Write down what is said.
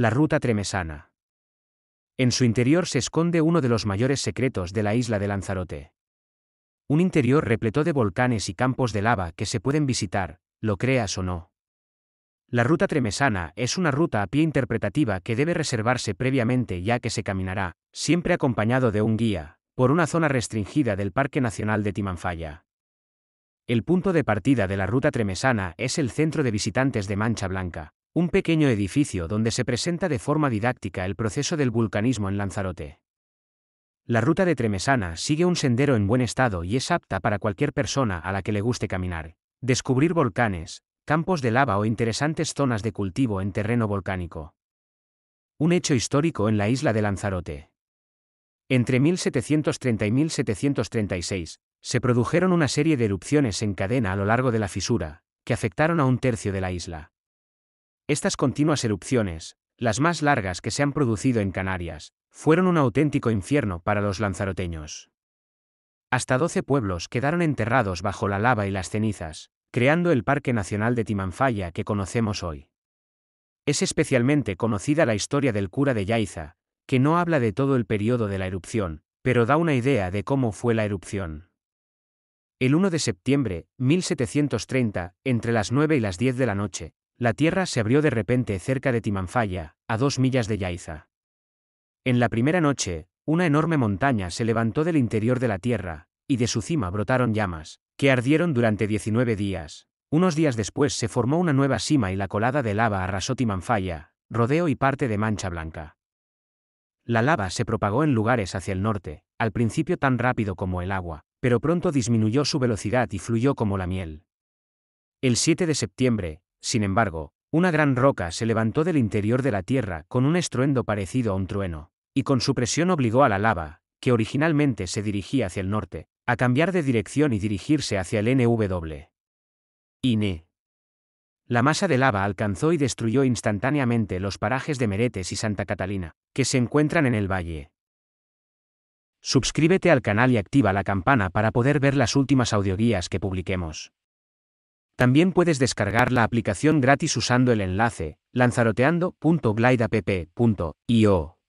la ruta tremesana. En su interior se esconde uno de los mayores secretos de la isla de Lanzarote. Un interior repleto de volcanes y campos de lava que se pueden visitar, lo creas o no. La ruta tremesana es una ruta a pie interpretativa que debe reservarse previamente ya que se caminará, siempre acompañado de un guía, por una zona restringida del Parque Nacional de Timanfaya. El punto de partida de la ruta tremesana es el centro de visitantes de Mancha Blanca, un pequeño edificio donde se presenta de forma didáctica el proceso del vulcanismo en Lanzarote. La ruta de Tremesana sigue un sendero en buen estado y es apta para cualquier persona a la que le guste caminar, descubrir volcanes, campos de lava o interesantes zonas de cultivo en terreno volcánico. Un hecho histórico en la isla de Lanzarote. Entre 1730 y 1736, se produjeron una serie de erupciones en cadena a lo largo de la fisura, que afectaron a un tercio de la isla. Estas continuas erupciones, las más largas que se han producido en Canarias, fueron un auténtico infierno para los lanzaroteños. Hasta 12 pueblos quedaron enterrados bajo la lava y las cenizas, creando el Parque Nacional de Timanfaya que conocemos hoy. Es especialmente conocida la historia del cura de Yaiza, que no habla de todo el periodo de la erupción, pero da una idea de cómo fue la erupción. El 1 de septiembre, 1730, entre las 9 y las 10 de la noche, la tierra se abrió de repente cerca de Timanfaya, a dos millas de Yaiza. En la primera noche, una enorme montaña se levantó del interior de la tierra, y de su cima brotaron llamas, que ardieron durante 19 días. Unos días después se formó una nueva cima y la colada de lava arrasó Timanfaya, Rodeo y parte de Mancha Blanca. La lava se propagó en lugares hacia el norte, al principio tan rápido como el agua, pero pronto disminuyó su velocidad y fluyó como la miel. El 7 de septiembre, sin embargo, una gran roca se levantó del interior de la Tierra con un estruendo parecido a un trueno, y con su presión obligó a la lava, que originalmente se dirigía hacia el norte, a cambiar de dirección y dirigirse hacia el NW. INE. La masa de lava alcanzó y destruyó instantáneamente los parajes de Meretes y Santa Catalina, que se encuentran en el valle. Suscríbete al canal y activa la campana para poder ver las últimas audioguías que publiquemos. También puedes descargar la aplicación gratis usando el enlace lanzaroteando.glideapp.io.